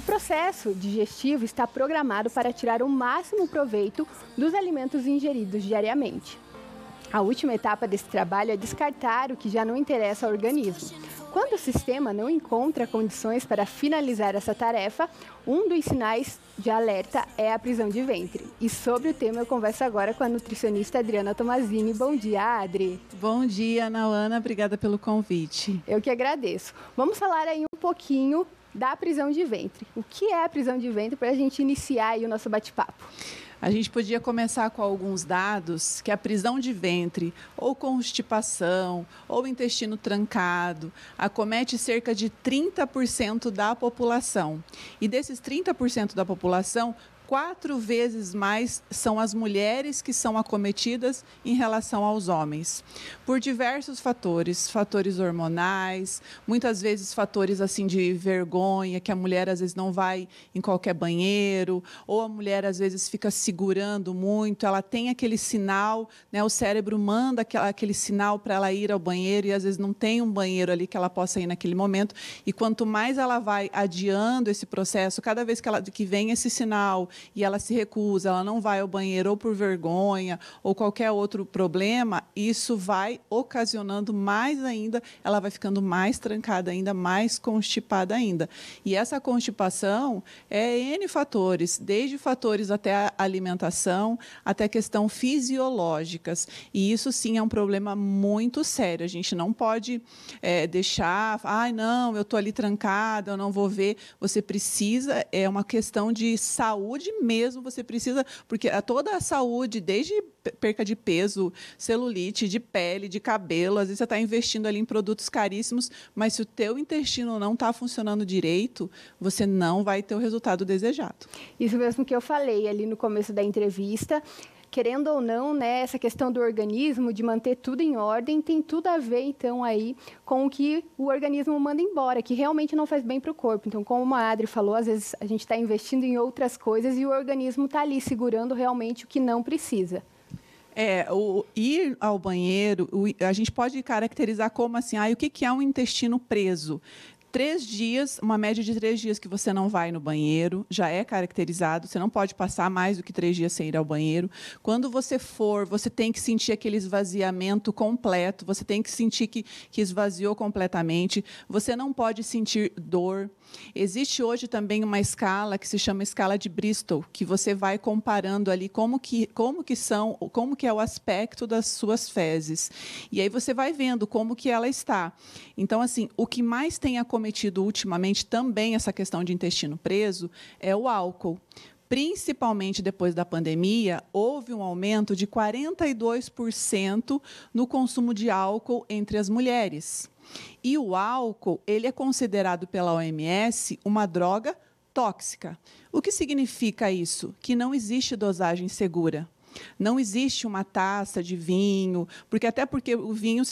O processo digestivo está programado para tirar o máximo proveito dos alimentos ingeridos diariamente. A última etapa desse trabalho é descartar o que já não interessa ao organismo. Quando o sistema não encontra condições para finalizar essa tarefa, um dos sinais de alerta é a prisão de ventre. E sobre o tema eu converso agora com a nutricionista Adriana Tomazini. Bom dia, Adri. Bom dia, Ana Obrigada pelo convite. Eu que agradeço. Vamos falar aí um pouquinho da prisão de ventre. O que é a prisão de ventre para a gente iniciar o nosso bate-papo? A gente podia começar com alguns dados que a prisão de ventre, ou constipação, ou intestino trancado, acomete cerca de 30% da população. E desses 30% da população, quatro vezes mais são as mulheres que são acometidas em relação aos homens, por diversos fatores, fatores hormonais, muitas vezes fatores assim de vergonha, que a mulher às vezes não vai em qualquer banheiro, ou a mulher às vezes fica segurando muito, ela tem aquele sinal, né, o cérebro manda aquele sinal para ela ir ao banheiro e às vezes não tem um banheiro ali que ela possa ir naquele momento, e quanto mais ela vai adiando esse processo, cada vez que ela que vem esse sinal e ela se recusa, ela não vai ao banheiro ou por vergonha ou qualquer outro problema, isso vai ocasionando mais ainda, ela vai ficando mais trancada ainda, mais constipada ainda. E essa constipação é N fatores, desde fatores até a alimentação, até questão fisiológicas. E isso sim é um problema muito sério. A gente não pode é, deixar, ai ah, não, eu estou ali trancada, eu não vou ver. Você precisa, é uma questão de saúde saúde mesmo você precisa, porque a toda a saúde, desde perca de peso, celulite, de pele, de cabelo, às vezes você está investindo ali em produtos caríssimos, mas se o teu intestino não está funcionando direito, você não vai ter o resultado desejado. Isso mesmo que eu falei ali no começo da entrevista querendo ou não, né, essa questão do organismo, de manter tudo em ordem, tem tudo a ver, então, aí com o que o organismo manda embora, que realmente não faz bem para o corpo. Então, como a Adri falou, às vezes a gente está investindo em outras coisas e o organismo está ali segurando realmente o que não precisa. É, o, ir ao banheiro, o, a gente pode caracterizar como assim, ah, o que, que é um intestino preso? três dias, uma média de três dias que você não vai no banheiro, já é caracterizado, você não pode passar mais do que três dias sem ir ao banheiro. Quando você for, você tem que sentir aquele esvaziamento completo, você tem que sentir que, que esvaziou completamente, você não pode sentir dor. Existe hoje também uma escala que se chama escala de Bristol, que você vai comparando ali como que, como que são, como que é o aspecto das suas fezes. E aí você vai vendo como que ela está. Então, assim, o que mais tem acontecido cometido ultimamente também essa questão de intestino preso é o álcool. Principalmente depois da pandemia, houve um aumento de 42% no consumo de álcool entre as mulheres. E o álcool, ele é considerado pela OMS uma droga tóxica. O que significa isso? Que não existe dosagem segura. Não existe uma taça de vinho, porque até porque o vinho,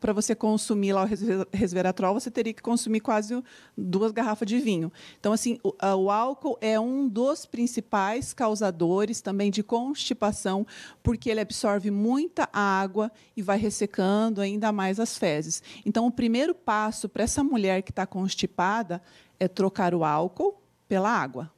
para você consumir lá o resveratrol, você teria que consumir quase duas garrafas de vinho. Então, assim, o, o álcool é um dos principais causadores também de constipação, porque ele absorve muita água e vai ressecando ainda mais as fezes. Então, o primeiro passo para essa mulher que está constipada é trocar o álcool pela água.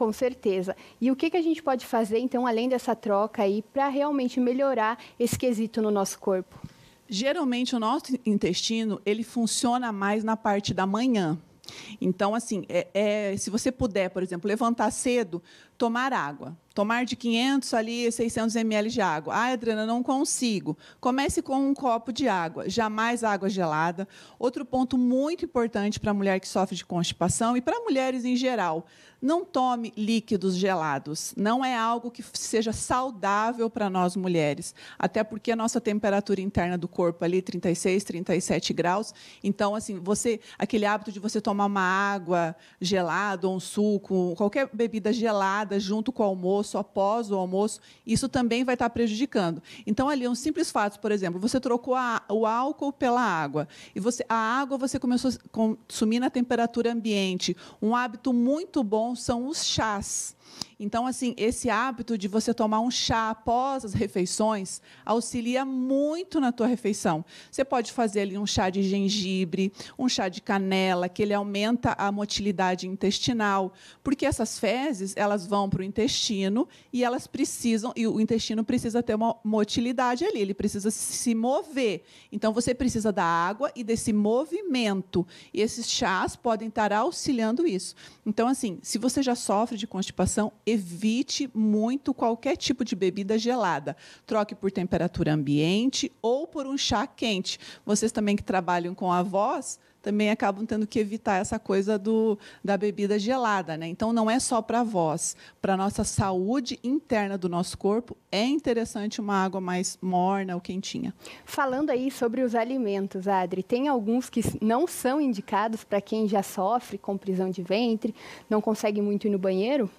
Com certeza. E o que, que a gente pode fazer, então, além dessa troca aí, para realmente melhorar esse quesito no nosso corpo? Geralmente, o nosso intestino, ele funciona mais na parte da manhã. Então, assim, é, é, se você puder, por exemplo, levantar cedo, tomar água tomar de 500 ali 600 ml de água. Ah, Adriana, não consigo. Comece com um copo de água, jamais água gelada. Outro ponto muito importante para a mulher que sofre de constipação e para mulheres em geral, não tome líquidos gelados. Não é algo que seja saudável para nós mulheres, até porque a nossa temperatura interna do corpo ali 36, 37 graus. Então, assim, você aquele hábito de você tomar uma água gelada, um suco, qualquer bebida gelada junto com o almoço almoço, após o almoço, isso também vai estar prejudicando. Então, ali, um simples fato, por exemplo, você trocou a, o álcool pela água, e você, a água você começou a consumir na temperatura ambiente. Um hábito muito bom são os chás. Então, assim, esse hábito de você tomar um chá após as refeições auxilia muito na tua refeição. Você pode fazer ali um chá de gengibre, um chá de canela, que ele aumenta a motilidade intestinal, porque essas fezes elas vão para o intestino e elas precisam e o intestino precisa ter uma motilidade ali, ele precisa se mover. Então, você precisa da água e desse movimento. E esses chás podem estar auxiliando isso. Então, assim, se você já sofre de constipação alimentação, evite muito qualquer tipo de bebida gelada. Troque por temperatura ambiente ou por um chá quente. Vocês também que trabalham com avós, também acabam tendo que evitar essa coisa do, da bebida gelada, né? Então não é só para voz, para nossa saúde interna do nosso corpo é interessante uma água mais morna ou quentinha. Falando aí sobre os alimentos, Adri, tem alguns que não são indicados para quem já sofre com prisão de ventre, não consegue muito ir no banheiro?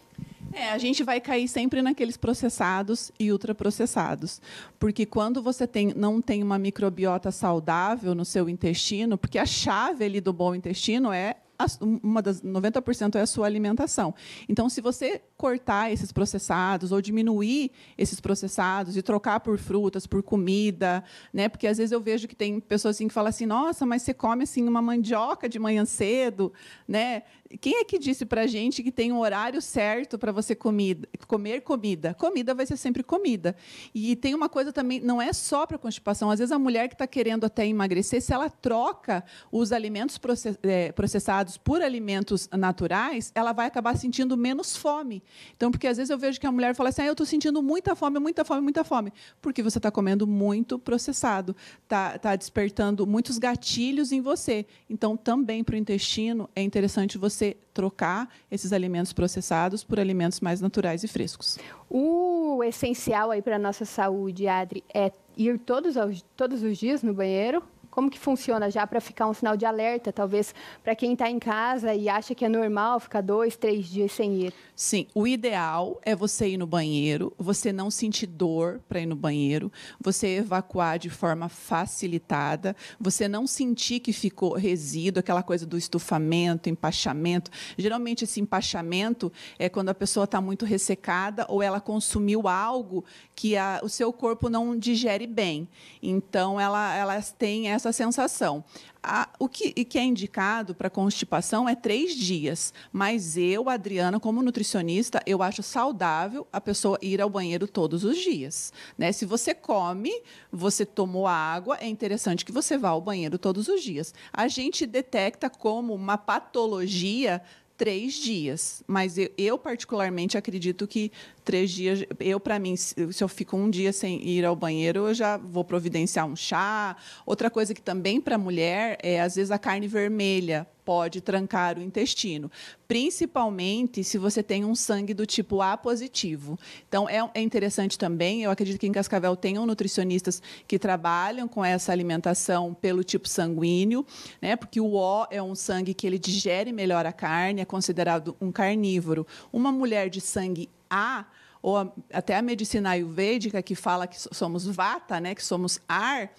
É, a gente vai cair sempre naqueles processados e ultraprocessados. Porque quando você tem, não tem uma microbiota saudável no seu intestino, porque a chave ali do bom intestino é uma das 90% é a sua alimentação. Então, se você cortar esses processados ou diminuir esses processados e trocar por frutas, por comida, né? Porque às vezes eu vejo que tem pessoas assim que falam assim: "Nossa, mas você come assim uma mandioca de manhã cedo, né? Quem é que disse para a gente que tem um horário certo para você comida, comer comida? Comida vai ser sempre comida. E tem uma coisa também, não é só para constipação. Às vezes a mulher que está querendo até emagrecer, se ela troca os alimentos eh, processados por alimentos naturais, ela vai acabar sentindo menos fome. Então, porque às vezes eu vejo que a mulher fala assim: ah, eu estou sentindo muita fome, muita fome, muita fome. Porque você está comendo muito processado, está tá despertando muitos gatilhos em você. Então, também para o intestino, é interessante você trocar esses alimentos processados por alimentos mais naturais e frescos. O essencial aí para a nossa saúde, Adri, é ir todos, aos, todos os dias no banheiro? Como que funciona já para ficar um sinal de alerta, talvez, para quem está em casa e acha que é normal ficar dois, três dias sem ir? Sim, o ideal é você ir no banheiro, você não sentir dor para ir no banheiro, você evacuar de forma facilitada, você não sentir que ficou resíduo, aquela coisa do estufamento, empachamento. Geralmente, esse empachamento é quando a pessoa está muito ressecada ou ela consumiu algo que a, o seu corpo não digere bem. Então, ela, elas têm essa essa sensação. A, o que, que, é indicado para constipação é três dias, mas eu, Adriana, como nutricionista, eu acho saudável a pessoa ir ao banheiro todos os dias. Né? Se você come, você tomou água, é interessante que você vá ao banheiro todos os dias. A gente detecta como uma patologia três dias. Mas eu, eu particularmente, acredito que três dias. Eu, para mim, se eu fico um dia sem ir ao banheiro, eu já vou providenciar um chá. Outra coisa que também para a mulher é, às vezes, a carne vermelha pode trancar o intestino, principalmente se você tem um sangue do tipo A positivo. Então é, é interessante também, eu acredito que em Cascavel tenham nutricionistas que trabalham com essa alimentação pelo tipo sanguíneo, né? Porque o O é um sangue que ele digere melhor a carne, é considerado um carnívoro. Uma mulher de sangue A ou até a medicina ayurvédica que fala que somos vata, né, que somos ar,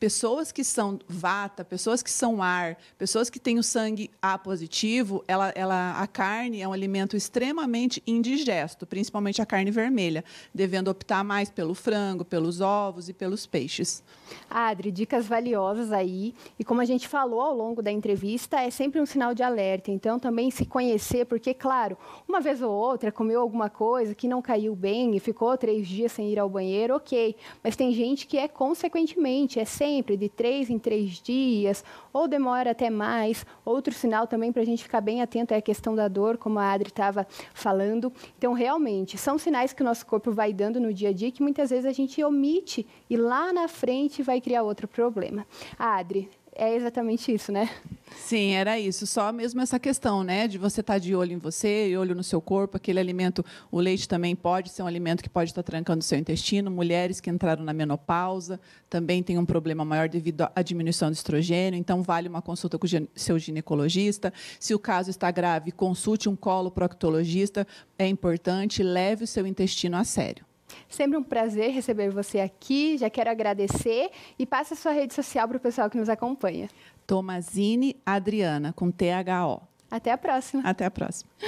pessoas que são vata, pessoas que são ar, pessoas que têm o sangue A positivo, ela, ela, a carne é um alimento extremamente indigesto, principalmente a carne vermelha, devendo optar mais pelo frango, pelos ovos e pelos peixes. Adri, dicas valiosas aí. E como a gente falou ao longo da entrevista, é sempre um sinal de alerta. Então, também se conhecer, porque, claro, uma vez ou outra comeu alguma coisa que não caiu bem e ficou três dias sem ir ao banheiro, ok. Mas tem gente que é consequentemente, é sempre sempre, de três em três dias, ou demora até mais. Outro sinal também para a gente ficar bem atento é a questão da dor, como a Adri estava falando. Então, realmente, são sinais que o nosso corpo vai dando no dia a dia que muitas vezes a gente omite e lá na frente vai criar outro problema. A ah, Adri, é exatamente isso, né? Sim, era isso. Só mesmo essa questão, né? De você estar tá de olho em você, e olho no seu corpo, aquele alimento, o leite também pode ser um alimento que pode estar tá trancando o seu intestino. Mulheres que entraram na menopausa também têm um problema maior devido à diminuição do estrogênio, então vale uma consulta com o seu ginecologista. Se o caso está grave, consulte um coloproctologista, é importante, leve o seu intestino a sério. Sempre um prazer receber você aqui. Já quero agradecer e passe a sua rede social para o pessoal que nos acompanha. Tomazine Adriana, com THO. Até a próxima. Até a próxima.